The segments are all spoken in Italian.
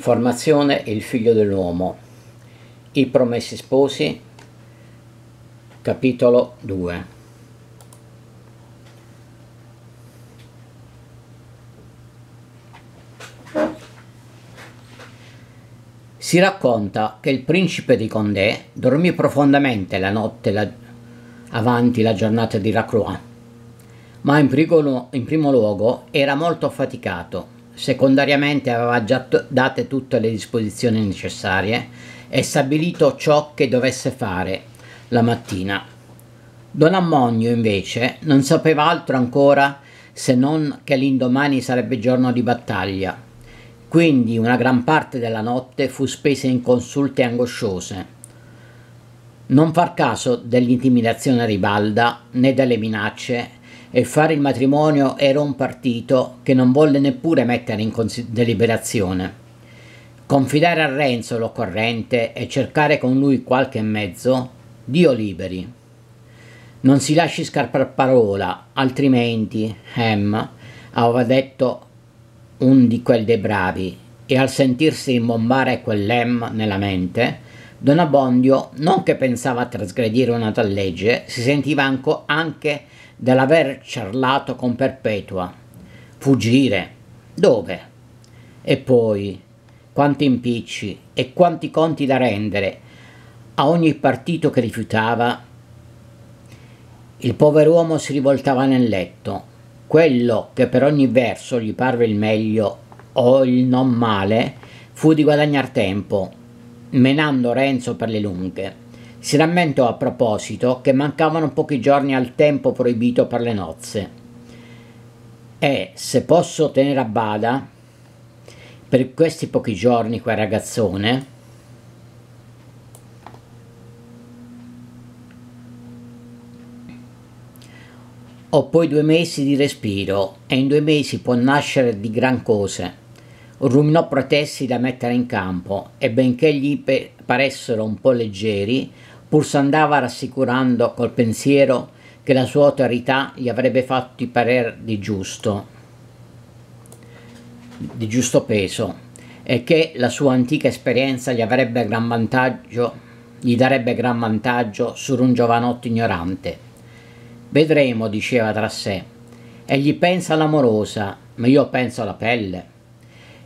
Formazione e il figlio dell'uomo. I promessi sposi. Capitolo 2. Si racconta che il principe di Condé dormì profondamente la notte la... avanti la giornata di Racroix, ma in, prigolo... in primo luogo era molto affaticato secondariamente aveva già date tutte le disposizioni necessarie e stabilito ciò che dovesse fare la mattina. Don Ammonio invece non sapeva altro ancora se non che l'indomani sarebbe giorno di battaglia. Quindi una gran parte della notte fu spesa in consulte angosciose. Non far caso dell'intimidazione ribalda né delle minacce e fare il matrimonio era un partito che non volle neppure mettere in deliberazione. Confidare a Renzo l'occorrente e cercare con lui qualche mezzo, Dio liberi. Non si lasci scarpar parola, altrimenti, Hem aveva detto un di quel dei bravi, e al sentirsi imbombare quell'em nella mente, Don Abbondio, non che pensava a trasgredire una tal legge, si sentiva anche dell'aver ciarlato con Perpetua. Fuggire? Dove? E poi, quanti impicci e quanti conti da rendere a ogni partito che rifiutava. Il pover'uomo si rivoltava nel letto. Quello che per ogni verso gli parve il meglio o il non male fu di guadagnar tempo, menando Renzo per le lunghe. Si rammentò a proposito che mancavano pochi giorni al tempo proibito per le nozze e, se posso tenere a bada, per questi pochi giorni quel ragazzone ho poi due mesi di respiro e in due mesi può nascere di gran cose ruminò pretessi da mettere in campo e benché gli paressero un po' leggeri, pur andava rassicurando col pensiero che la sua autorità gli avrebbe fatto parere di giusto, di giusto peso e che la sua antica esperienza gli avrebbe gran vantaggio gli darebbe gran vantaggio su un giovanotto ignorante. Vedremo, diceva tra sé. Egli pensa all'amorosa, ma io penso alla pelle.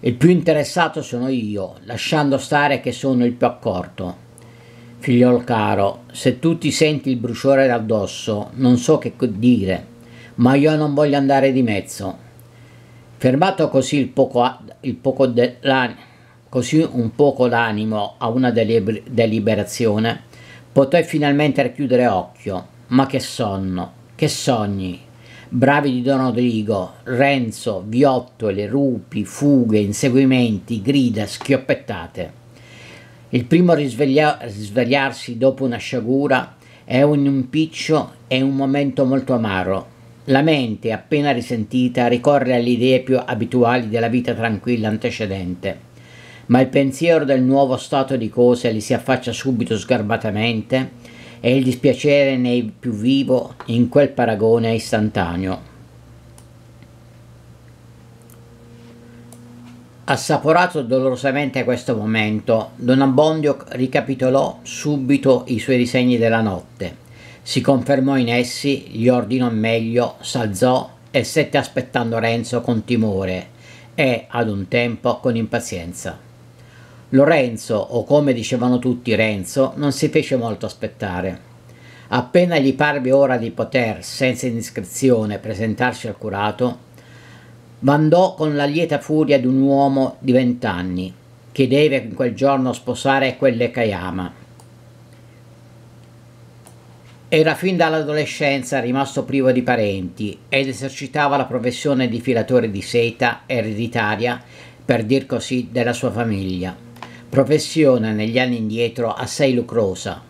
Il più interessato sono io, lasciando stare che sono il più accorto. Figliol caro, se tu ti senti il bruciore addosso, non so che dire, ma io non voglio andare di mezzo. Fermato così il poco, il poco de, la, così un poco d'animo a una delib deliberazione, poté finalmente richiudere occhio. Ma che sonno, che sogni, Bravi di Don Rodrigo, Renzo, viottole, rupi, fughe, inseguimenti, grida, schioppettate. Il primo risveglia- risvegliarsi dopo una sciagura è un impiccio e un momento molto amaro. La mente, appena risentita, ricorre alle idee più abituali della vita tranquilla antecedente, ma il pensiero del nuovo stato di cose li si affaccia subito sgarbatamente e il dispiacere nei più vivo in quel paragone istantaneo. Assaporato dolorosamente questo momento, Don Abbondio ricapitolò subito i suoi disegni della notte. Si confermò in essi, gli ordinò meglio, s'alzò e stette aspettando Renzo con timore e, ad un tempo, con impazienza. Lorenzo, o come dicevano tutti Renzo, non si fece molto aspettare. Appena gli parve ora di poter, senza indiscrezione, presentarsi al curato, mandò con la lieta furia di un uomo di vent'anni, che deve in quel giorno sposare quelle Kayama. Era fin dall'adolescenza rimasto privo di parenti ed esercitava la professione di filatore di seta ereditaria, per dir così, della sua famiglia professione negli anni indietro assai lucrosa,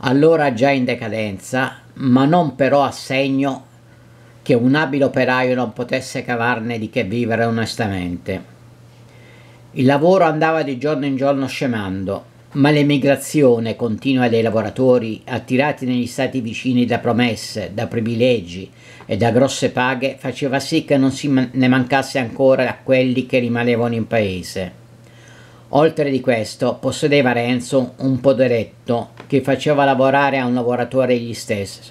allora già in decadenza, ma non però a segno che un abile operaio non potesse cavarne di che vivere onestamente. Il lavoro andava di giorno in giorno scemando, ma l'emigrazione continua dei lavoratori attirati negli stati vicini da promesse, da privilegi e da grosse paghe faceva sì che non si ne mancasse ancora a quelli che rimanevano in paese. Oltre di questo, possedeva Renzo un poderetto che faceva lavorare a un lavoratore gli stesso,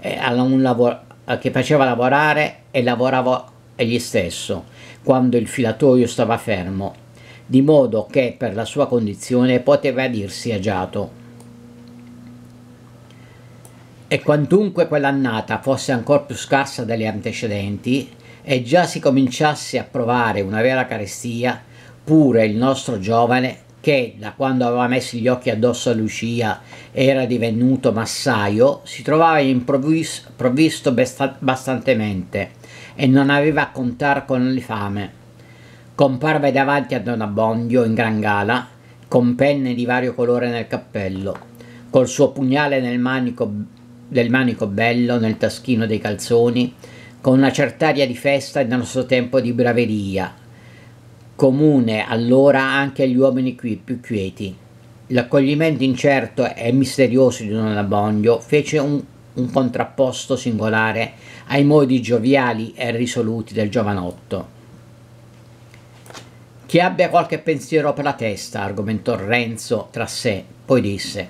eh, lavor eh, che faceva lavorare e lavorava egli stesso, quando il filatoio stava fermo, di modo che per la sua condizione poteva dirsi agiato. E quantunque quell'annata fosse ancora più scarsa delle antecedenti, e già si cominciasse a provare una vera carestia, pure il nostro giovane che da quando aveva messo gli occhi addosso a Lucia era divenuto massaio, si trovava improvvisto provvisto bastantemente e non aveva a contar con le fame. Comparve davanti a Don Abbondio in gran gala, con penne di vario colore nel cappello, col suo pugnale nel manico, del manico bello nel taschino dei calzoni, con una cert'aria di festa e nello stesso tempo di braveria, comune allora anche agli uomini qui più quieti. L'accoglimento incerto e misterioso di Don Abbondio fece un, un contrapposto singolare ai modi gioviali e risoluti del giovanotto. Chi abbia qualche pensiero per la testa, argomentò Renzo tra sé, poi disse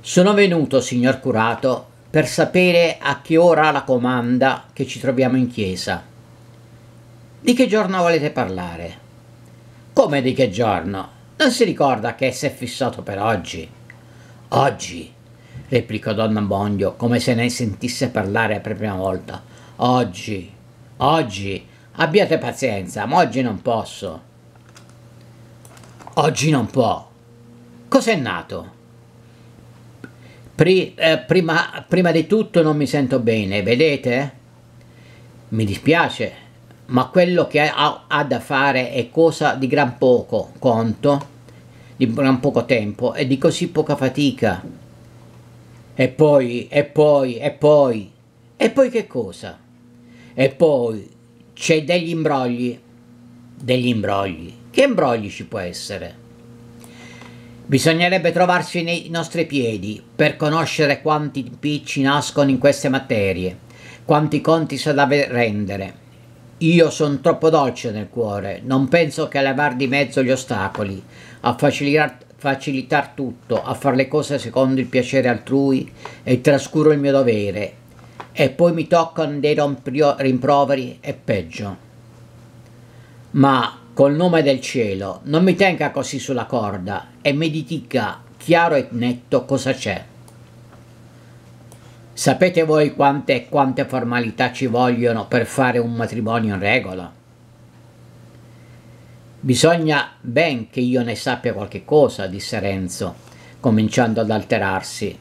Sono venuto, signor curato, per sapere a che ora la comanda che ci troviamo in chiesa. Di che giorno volete parlare? Come di che giorno? Non si ricorda che si è fissato per oggi? Oggi, replicò Don Bondio, come se ne sentisse parlare per prima volta. Oggi, oggi, abbiate pazienza, ma oggi non posso. Oggi non può. Cos'è nato? Pri, eh, prima, prima di tutto non mi sento bene, vedete? Mi dispiace, ma quello che ha, ha, da fare è cosa di gran poco conto, di gran poco tempo e di così poca fatica. E poi, e poi, e poi, e poi che cosa? E poi c'è degli imbrogli, degli imbrogli. Che imbrogli ci può essere? Bisognerebbe trovarsi nei nostri piedi per conoscere quanti impicci nascono in queste materie, quanti conti s'ha da rendere io sono troppo dolce nel cuore, non penso che a levar di mezzo gli ostacoli, a facilitar, facilitar tutto, a fare le cose secondo il piacere altrui e trascuro il mio dovere. E poi mi toccano dei rimproveri e peggio. Ma col nome del cielo, non mi tenga così sulla corda e mi dica chiaro e netto cosa c'è. Sapete voi quante e quante formalità ci vogliono per fare un matrimonio in regola? Bisogna ben che io ne sappia qualche cosa, disse Renzo, cominciando ad alterarsi,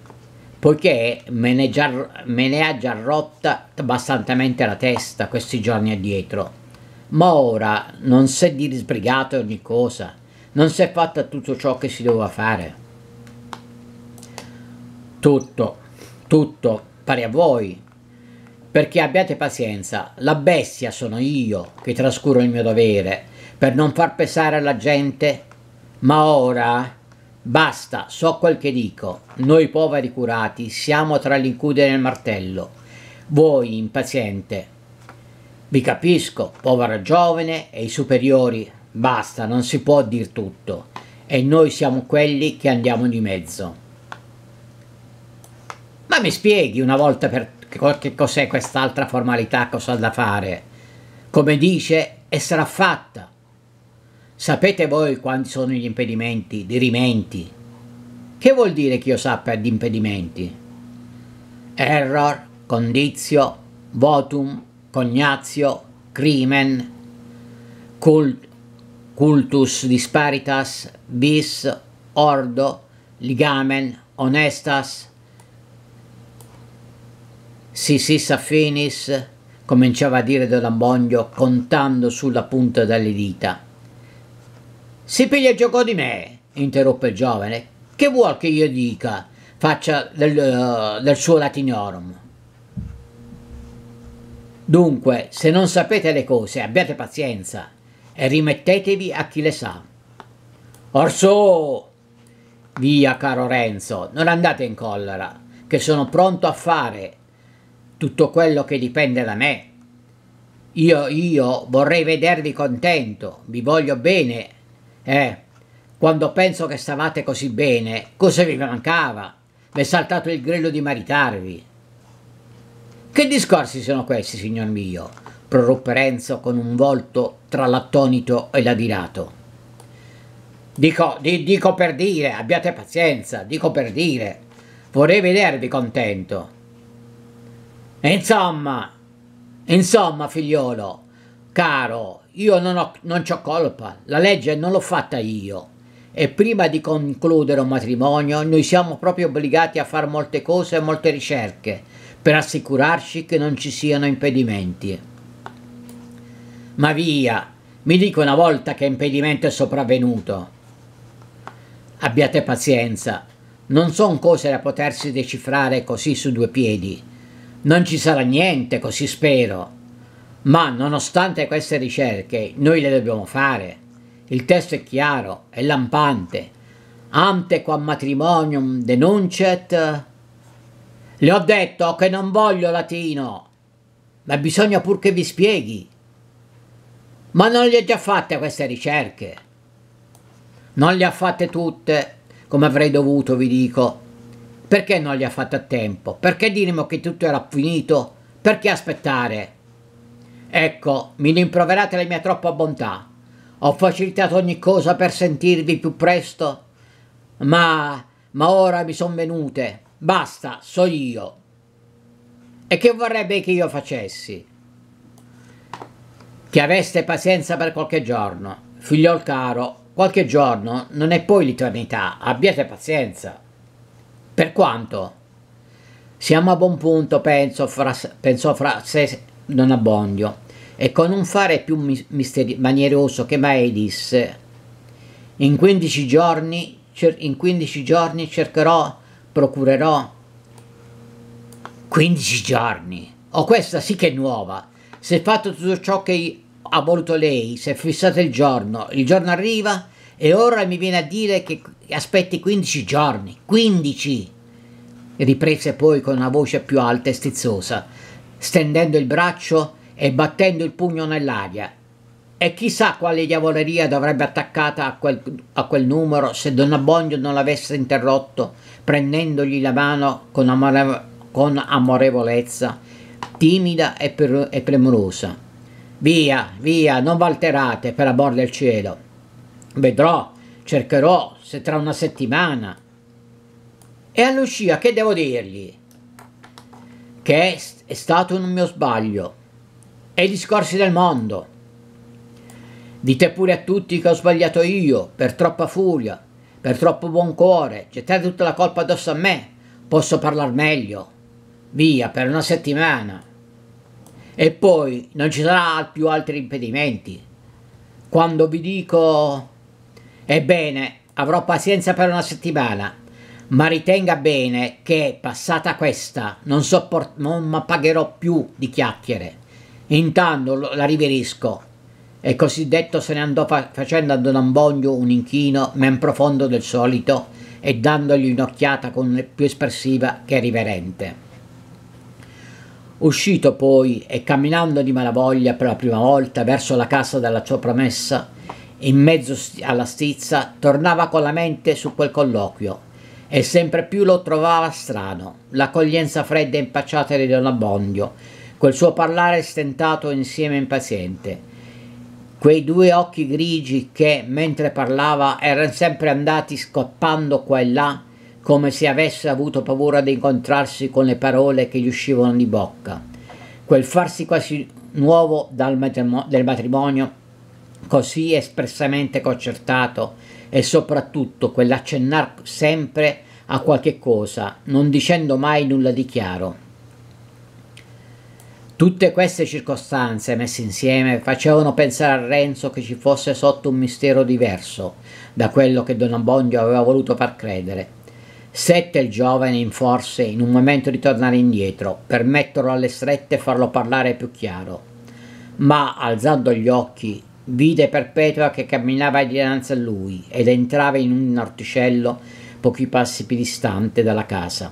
poiché me ne, già, me ne ha già rotta abbastantemente la testa questi giorni addietro. Ma ora non si è sbrigato ogni cosa, non si è fatta tutto ciò che si doveva fare. Tutto, tutto pare a voi, perché abbiate pazienza, la bestia sono io che trascuro il mio dovere per non far pesare alla gente, ma ora basta, so quel che dico, noi poveri curati siamo tra l'incudine e il martello, voi impaziente, vi capisco, povero giovane e i superiori, basta, non si può dir tutto, e noi siamo quelli che andiamo di mezzo. Ma mi spieghi una volta per che cos'è quest'altra formalità, cosa da fare? Come dice, e sarà fatta. Sapete voi quanti sono gli impedimenti, dirimenti? Che vuol dire che io sappia di impedimenti? Error, condizio, votum, cognazio, crimen, cult, cultus disparitas, bis, ordo, ligamen, onestas, si si sa finis, cominciava a dire Don Amboglio contando sulla punta delle dita. Si piglia gioco di me, interruppe il giovane. Che vuol che io dica? Faccia del, uh, del suo latinorum. Dunque, se non sapete le cose, abbiate pazienza e rimettetevi a chi le sa. Orso! Via, caro Renzo, non andate in collera, che sono pronto a fare tutto quello che dipende da me. Io, io vorrei vedervi contento, vi voglio bene. Eh, quando penso che stavate così bene, cosa vi mancava? è saltato il grillo di maritarvi. Che discorsi sono questi, signor mio? proruppe Renzo con un volto tra l'attonito e l'adirato. Dico, di, dico per dire, abbiate pazienza, dico per dire. Vorrei vedervi contento. E insomma, insomma figliolo, caro, io non, ho, non ho colpa, la legge non l'ho fatta io. E prima di concludere un matrimonio noi siamo proprio obbligati a fare molte cose e molte ricerche per assicurarci che non ci siano impedimenti. Ma via, mi dico una volta che impedimento è sopravvenuto. Abbiate pazienza, non sono cose da potersi decifrare così su due piedi. Non ci sarà niente, così spero. Ma nonostante queste ricerche, noi le dobbiamo fare. Il testo è chiaro, è lampante. Ante quam matrimonium denuncet. Le ho detto che non voglio latino, ma bisogna pur che vi spieghi. Ma non le ho già fatte queste ricerche. Non le ha fatte tutte, come avrei dovuto, vi dico, perché non li ha fatti a tempo? Perché diremo che tutto era finito? Perché aspettare? Ecco, mi rimproverate la mia troppa bontà. Ho facilitato ogni cosa per sentirvi più presto, ma, ma ora mi son venute. Basta, so io. E che vorrebbe che io facessi? Che aveste pazienza per qualche giorno. Figliol caro, qualche giorno non è poi l'eternità, abbiate pazienza. Per quanto? Siamo a buon punto, penso, fra, pensò fra sé non Abbondio, e con un fare più misteri- manieroso che mai disse, in 15 giorni, cer- in 15 giorni cercherò, procurerò... 15 giorni! Oh, questa sì che è nuova! Se è fatto tutto ciò che ha voluto lei, se è fissato il giorno, il giorno arriva e ora mi viene a dire che aspetti 15 giorni, 15! riprese poi con una voce più alta e stizzosa, stendendo il braccio e battendo il pugno nell'aria. E chissà quale diavoleria dovrebbe attaccata a quel, a quel numero se Don Abbondio non l'avesse interrotto, prendendogli la mano con, amore, con amorevolezza, timida e, per, e premurosa. Via, via, non valterate, per amor del cielo. Vedrò, cercherò se tra una settimana. E a Lucia che devo dirgli? Che è stato un mio sbaglio. E i discorsi del mondo. Dite pure a tutti che ho sbagliato io, per troppa furia, per troppo buon cuore, gettate tutta la colpa addosso a me, posso parlare meglio. Via, per una settimana. E poi non ci sarà più altri impedimenti. Quando vi dico... Ebbene, avrò pazienza per una settimana, ma ritenga bene che passata questa non, sopport- non pagherò più di chiacchiere. Intanto la riverisco. E così detto se ne andò fa- facendo a Don Ambonio un inchino men profondo del solito e dandogli un'occhiata con più espressiva che riverente. Uscito poi e camminando di malavoglia per la prima volta verso la casa della sua promessa, in mezzo alla stizza, tornava con la mente su quel colloquio e sempre più lo trovava strano, l'accoglienza fredda e impacciata di Don Abbondio, quel suo parlare stentato insieme impaziente, quei due occhi grigi che, mentre parlava, erano sempre andati scappando qua e là, come se avesse avuto paura di incontrarsi con le parole che gli uscivano di bocca. Quel farsi quasi nuovo dal matrimonio, del matrimonio così espressamente concertato e soprattutto quell'accennar sempre a qualche cosa, non dicendo mai nulla di chiaro. Tutte queste circostanze messe insieme facevano pensare a Renzo che ci fosse sotto un mistero diverso da quello che Don Abbondio aveva voluto far credere. Sette il giovane in forse in un momento di tornare indietro, per metterlo alle strette e farlo parlare più chiaro. Ma alzando gli occhi Vide Perpetua che camminava dinanzi a lui ed entrava in un orticello pochi passi più distante dalla casa.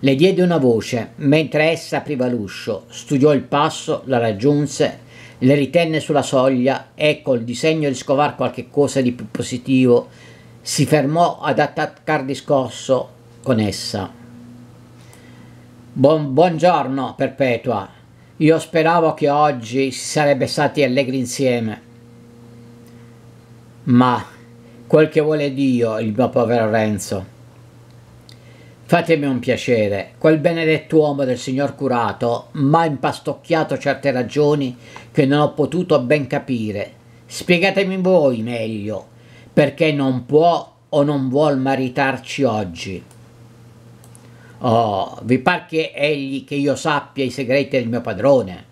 Le diede una voce, mentre essa apriva l'uscio, studiò il passo, la raggiunse, le ritenne sulla soglia e col disegno di scovar qualche cosa di più positivo si fermò ad attaccar discorso con essa. Buon, buongiorno, Perpetua, io speravo che oggi si sarebbe stati allegri insieme. Ma quel che vuole Dio, il mio povero Renzo. Fatemi un piacere, quel benedetto uomo del signor curato m'ha impastocchiato certe ragioni che non ho potuto ben capire. Spiegatemi voi meglio, perché non può o non vuol maritarci oggi. Oh, vi par che egli che io sappia i segreti del mio padrone?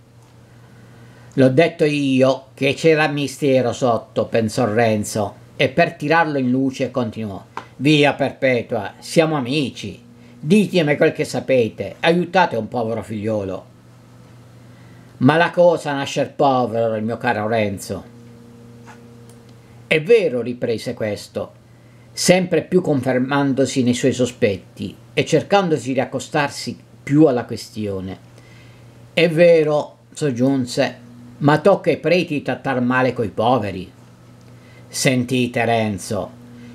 L'ho detto io che c'era mistero sotto, pensò Renzo, e per tirarlo in luce continuò. Via Perpetua, siamo amici. Ditemi quel che sapete, aiutate un povero figliolo. Ma la cosa nascer povero, il mio caro Renzo. È vero, riprese questo, sempre più confermandosi nei suoi sospetti e cercandosi di accostarsi più alla questione. È vero, soggiunse, ma tocca ai preti trattar male coi poveri. Sentite, Renzo,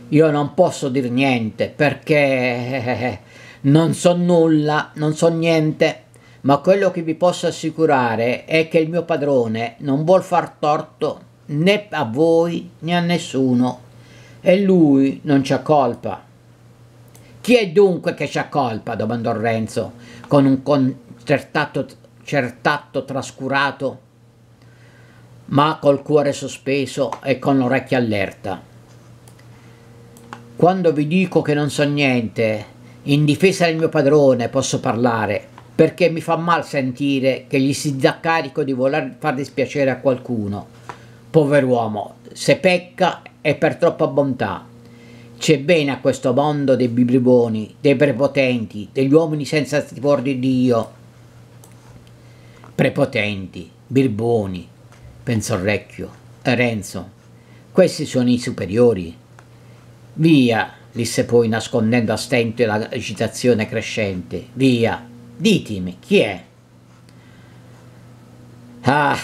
io non posso dir niente perché non so nulla, non so niente, ma quello che vi posso assicurare è che il mio padrone non vuol far torto né a voi né a nessuno e lui non c'ha colpa. Chi è dunque che c'ha colpa? domandò Renzo con un concertato certatto trascurato, ma col cuore sospeso e con l'orecchia allerta. Quando vi dico che non so niente, in difesa del mio padrone posso parlare, perché mi fa mal sentire che gli si dà carico di voler far dispiacere a qualcuno. Pover'uomo, se pecca e per troppa bontà. C'è bene a questo mondo dei bibriboni, dei prepotenti, degli uomini senza stupor di Dio. Prepotenti, birboni, Pensorrecchio, Renzo. Questi sono i superiori. Via, disse poi nascondendo a stento la l'agitazione crescente. Via, ditemi, chi è? Ah!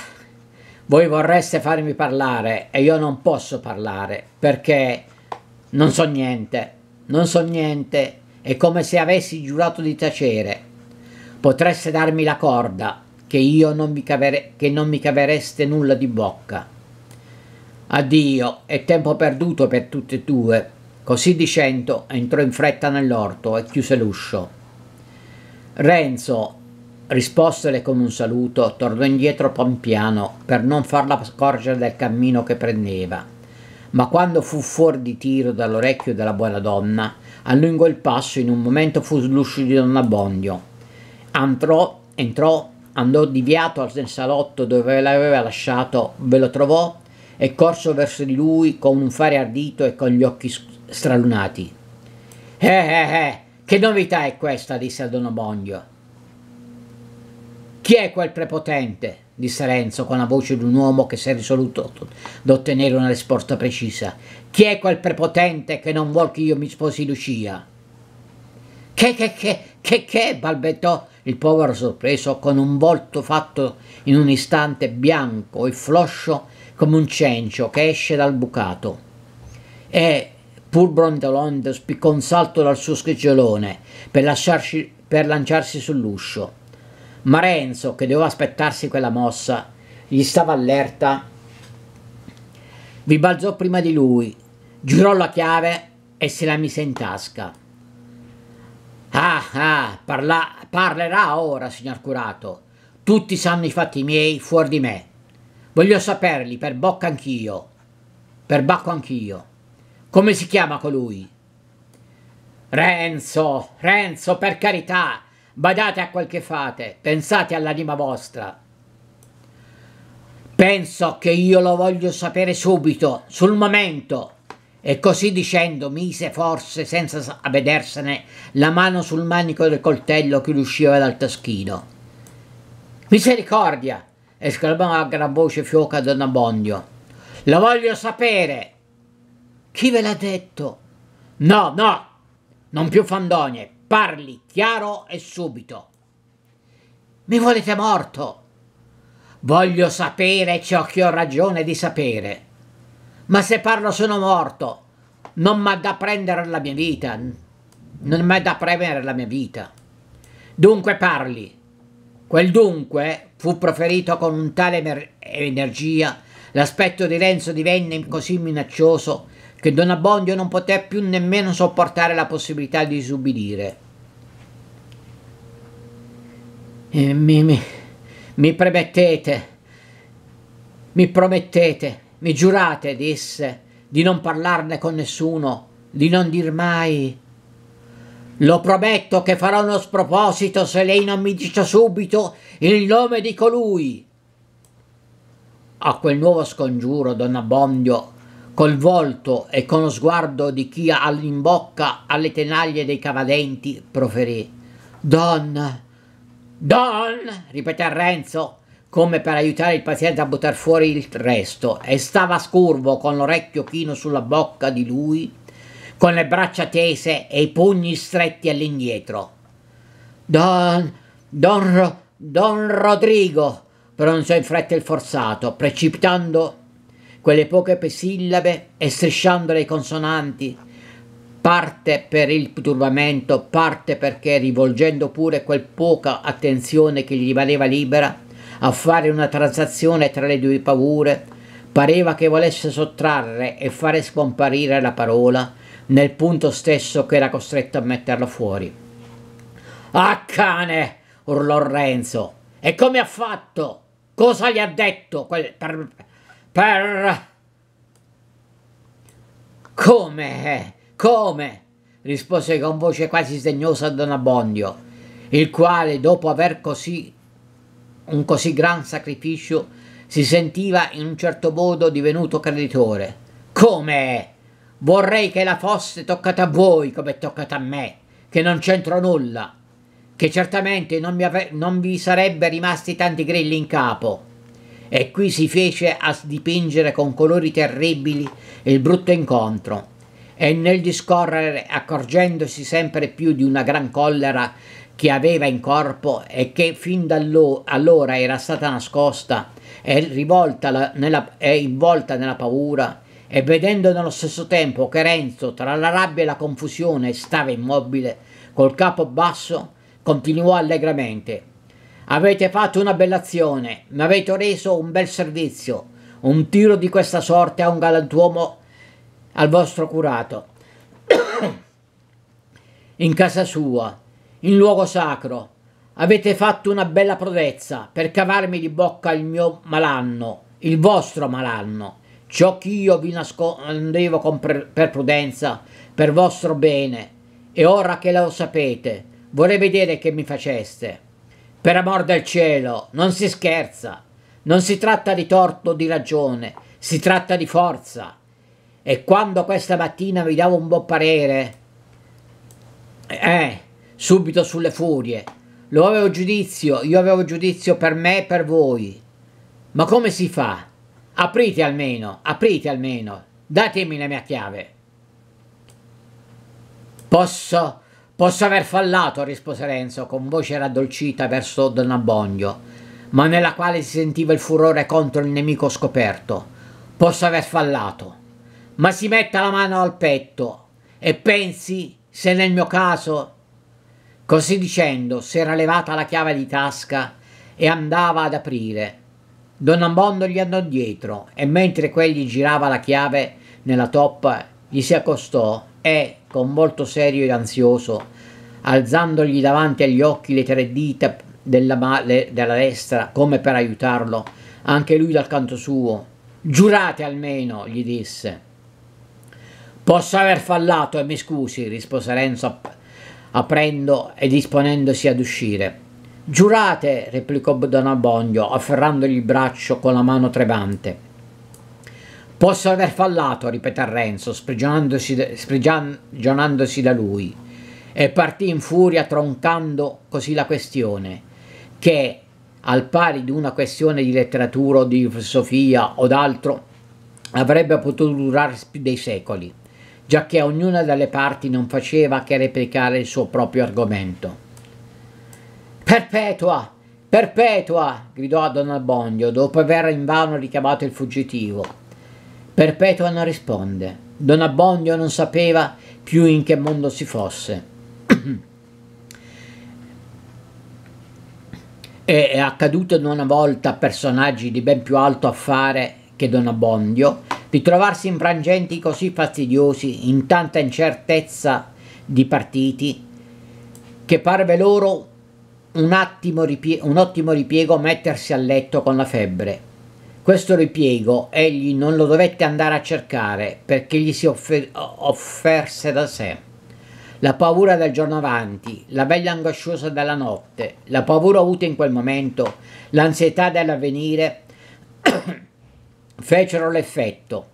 voi vorreste farmi parlare e io non posso parlare perché non so niente, non so niente, è come se avessi giurato di tacere. Potreste darmi la corda, che io non mi, cavere, che non mi cavereste nulla di bocca. Addio, è tempo perduto per tutte e due. Così dicendo entrò in fretta nell'orto e chiuse l'uscio. Renzo, Rispossele con un saluto, tornò indietro pian piano per non farla scorgere del cammino che prendeva. Ma quando fu fuori di tiro dall'orecchio della buona donna, allungò il passo e in un momento fu l'uscio di Don Abbondio. Entrò, entrò, andò diviato al salotto dove l'aveva lasciato, ve lo trovò e corso verso di lui con un fare ardito e con gli occhi stralunati. Eh eh eh, che novità è questa? disse a Don Abbondio chi è quel prepotente? disse Renzo con la voce di un uomo che si è risoluto d'ottenere una risposta precisa. Chi è quel prepotente che non vuol che io mi sposi Lucia? Che che che che che balbettò il povero sorpreso con un volto fatto in un istante bianco e floscio come un cencio che esce dal bucato. E pur brontolando spiccò un salto dal suo scricciolone per, per lanciarsi sull'uscio ma Renzo, che doveva aspettarsi quella mossa, gli stava allerta, vi balzò prima di lui, giurò la chiave e se la mise in tasca. Ah, ah, parla, parlerà ora, signor curato. Tutti sanno i fatti miei fuori di me. Voglio saperli per bocca anch'io, per bacco anch'io. Come si chiama colui? Renzo, Renzo, per carità, Badate a quel che fate, pensate all'anima vostra. Penso che io lo voglio sapere subito, sul momento. E così dicendo mise forse, senza avvedersene, la mano sul manico del coltello che gli usciva dal taschino. Misericordia! esclamò a gran voce fioca Don Abbondio. Lo voglio sapere! Chi ve l'ha detto? No, no! Non più fandonie, Parli chiaro e subito. Mi volete morto? Voglio sapere ciò che ho ragione di sapere. Ma se parlo sono morto, non m'ha da prendere la mia vita. Non m'è da prendere la mia vita. Dunque parli. Quel dunque fu proferito con un tale energia, l'aspetto di Renzo divenne così minaccioso che Don Abbondio non poté più nemmeno sopportare la possibilità di disubbidire. E mi, mi, mi premettete, mi promettete, mi giurate, disse, di non parlarne con nessuno, di non dir mai. Lo prometto che farò uno sproposito se lei non mi dice subito il nome di colui. A quel nuovo scongiuro, Don Abbondio col volto e con lo sguardo di chi ha in bocca alle tenaglie dei cavadenti, proferì. Don! Don! ripeté Renzo, come per aiutare il paziente a buttar fuori il resto, e stava scurvo con l'orecchio chino sulla bocca di lui, con le braccia tese e i pugni stretti all'indietro. Don, don, don Rodrigo, pronunciò in fretta il forzato, precipitando quelle poche sillabe e strisciando le consonanti, parte per il turbamento, parte perché rivolgendo pure quel poca attenzione che gli valeva libera a fare una transazione tra le due paure, pareva che volesse sottrarre e fare scomparire la parola nel punto stesso che era costretto a metterla fuori. Ah cane! urlò Renzo. E come ha fatto? Cosa gli ha detto? Quel, per, per... Come? Come? rispose con voce quasi sdegnosa Don Abbondio, il quale, dopo aver così un così gran sacrificio, si sentiva in un certo modo divenuto creditore. Come? Vorrei che la fosse toccata a voi come è toccata a me, che non c'entro nulla, che certamente non, non vi sarebbe rimasti tanti grilli in capo e qui si fece a dipingere con colori terribili il brutto incontro, e nel discorrere accorgendosi sempre più di una gran collera che aveva in corpo e che fin da allora era stata nascosta e, rivolta nella, e involta nella paura, e vedendo nello stesso tempo che Renzo, tra la rabbia e la confusione, stava immobile, col capo basso, continuò allegramente Avete fatto una bella azione, mi avete reso un bel servizio. Un tiro di questa sorte a un galantuomo al vostro curato. in casa sua, in luogo sacro. Avete fatto una bella prodezza per cavarmi di bocca il mio malanno, il vostro malanno. Ciò che io vi nascondevo per, per prudenza, per vostro bene. E ora che lo sapete, vorrei vedere che mi faceste. Per amor del cielo, non si scherza. Non si tratta di torto o di ragione, si tratta di forza. E quando questa mattina vi davo un buon parere, eh, subito sulle furie, lo avevo giudizio, io avevo giudizio per me e per voi. Ma come si fa? Aprite almeno, aprite almeno, datemi la mia chiave. Posso Posso aver fallato, rispose Renzo con voce raddolcita verso Don Abbondio, ma nella quale si sentiva il furore contro il nemico scoperto. Posso aver fallato, ma si metta la mano al petto e pensi se nel mio caso... Così dicendo, si era levata la chiave di tasca e andava ad aprire. Don Abbondio gli andò dietro e mentre quegli girava la chiave nella toppa, gli si accostò e, con volto serio ed ansioso, alzandogli davanti agli occhi le tre dita della, le, della destra come per aiutarlo, anche lui dal canto suo. Giurate almeno, gli disse. Posso aver fallato e mi scusi, rispose Renzo ap aprendo e disponendosi ad uscire. Giurate, replicò Don Abbondio, afferrandogli il braccio con la mano tremante. Posso aver fallato, ripete Renzo, sprigionandosi da lui, e partì in furia troncando così la questione, che, al pari di una questione di letteratura o di filosofia o d'altro, avrebbe potuto durare più dei secoli, giacché ognuna delle parti non faceva che replicare il suo proprio argomento. Perpetua! Perpetua! gridò a Don Albondio, dopo aver invano richiamato il fuggitivo Perpetua non risponde. Don Abbondio non sapeva più in che mondo si fosse. è accaduto una volta a personaggi di ben più alto affare che Don Abbondio di trovarsi in frangenti così fastidiosi, in tanta incertezza di partiti, che parve loro un, un ottimo ripiego mettersi a letto con la febbre questo ripiego egli non lo dovette andare a cercare perché gli si offer offerse da sé. La paura del giorno avanti, la veglia angosciosa della notte, la paura avuta in quel momento, l'ansietà dell'avvenire fecero l'effetto.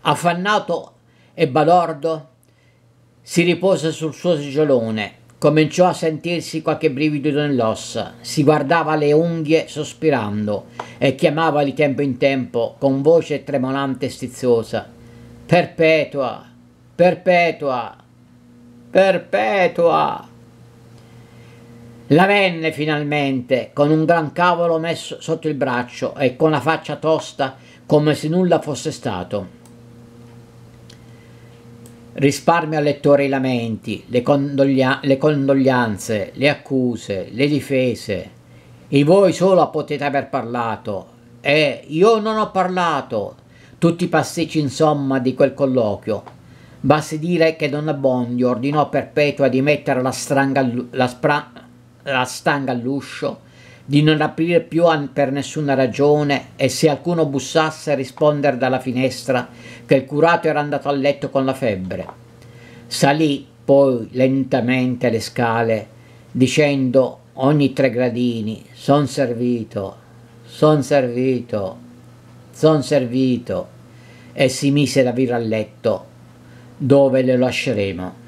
Affannato e balordo si ripose sul suo seggiolone Cominciò a sentirsi qualche brivido nell'ossa, si guardava le unghie sospirando e chiamava di tempo in tempo con voce tremolante e stizzosa Perpetua, perpetua, perpetua. La venne finalmente con un gran cavolo messo sotto il braccio e con la faccia tosta come se nulla fosse stato. Risparmio al lettore i lamenti, le, condoglia- le condoglianze, le accuse, le difese. E voi solo potete aver parlato. E io non ho parlato. Tutti i pasticci, insomma, di quel colloquio. Basti dire che Don Abbondio ordinò a Perpetua di mettere la, stranga, la, spra- la stanga all'uscio di non aprire più per nessuna ragione e se alcuno bussasse a rispondere dalla finestra che il curato era andato a letto con la febbre. Salì poi lentamente le scale dicendo ogni tre gradini son servito, son servito, son servito e si mise ad aprire a letto dove le lasceremo.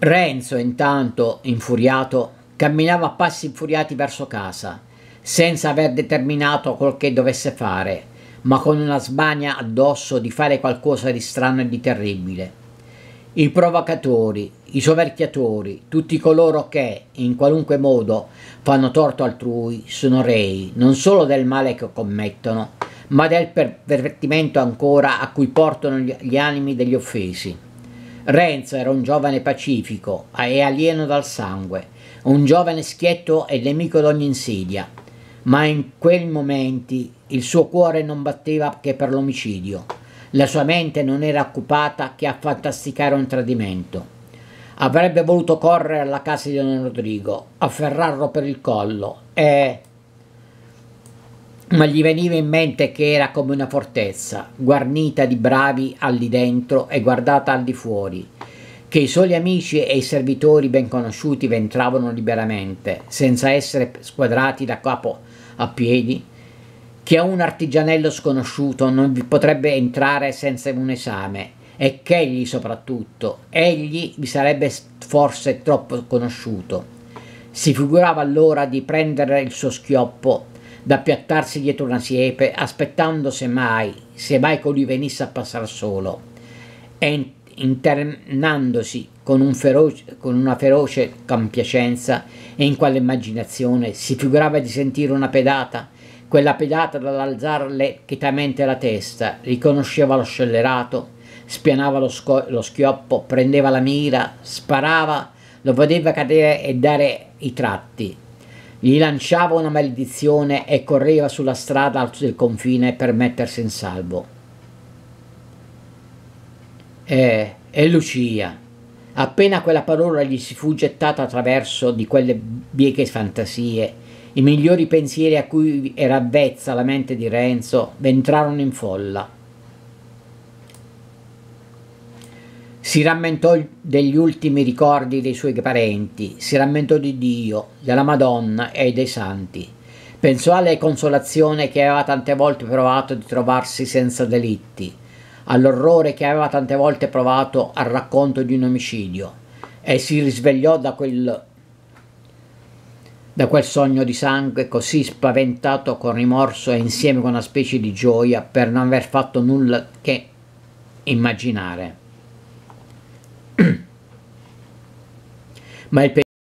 Renzo, intanto, infuriato, camminava a passi infuriati verso casa, senza aver determinato quel che dovesse fare, ma con una sbagna addosso di fare qualcosa di strano e di terribile. I provocatori, i soverchiatori, tutti coloro che, in qualunque modo, fanno torto altrui, sono rei non solo del male che commettono, ma del pervertimento ancora a cui portano gli animi degli offesi. Renzo era un giovane pacifico e alieno dal sangue, un giovane schietto e nemico d'ogni insidia, ma in quei momenti il suo cuore non batteva che per l'omicidio, la sua mente non era occupata che a fantasticare un tradimento. Avrebbe voluto correre alla casa di Don Rodrigo, afferrarlo per il collo e ma gli veniva in mente che era come una fortezza, guarnita di bravi al di dentro e guardata al di fuori, che i soli amici e i servitori ben conosciuti ventravano liberamente, senza essere squadrati da capo a piedi, che a un artigianello sconosciuto non vi potrebbe entrare senza un esame, e che egli soprattutto, egli vi sarebbe forse troppo conosciuto. Si figurava allora di prendere il suo schioppo da piattarsi dietro una siepe, aspettando se mai, se mai colui venisse a passar solo, e internandosi con, un feroce, con una feroce compiacenza e in quale immaginazione si figurava di sentire una pedata, quella pedata dall'alzarle chetamente la testa, riconosceva lo scellerato, spianava lo, lo schioppo, prendeva la mira, sparava, lo vedeva cadere e dare i tratti, gli lanciava una maledizione e correva sulla strada del confine per mettersi in salvo. E, e Lucia, appena quella parola gli si fu gettata attraverso di quelle bieche fantasie, i migliori pensieri a cui era avvezza la mente di Renzo entrarono in folla Si rammentò degli ultimi ricordi dei suoi parenti, si rammentò di Dio, della Madonna e dei santi. Pensò alle consolazioni che aveva tante volte provato di trovarsi senza delitti, all'orrore che aveva tante volte provato al racconto di un omicidio e si risvegliò da quel, da quel sogno di sangue così spaventato con rimorso e insieme con una specie di gioia per non aver fatto nulla che immaginare. might be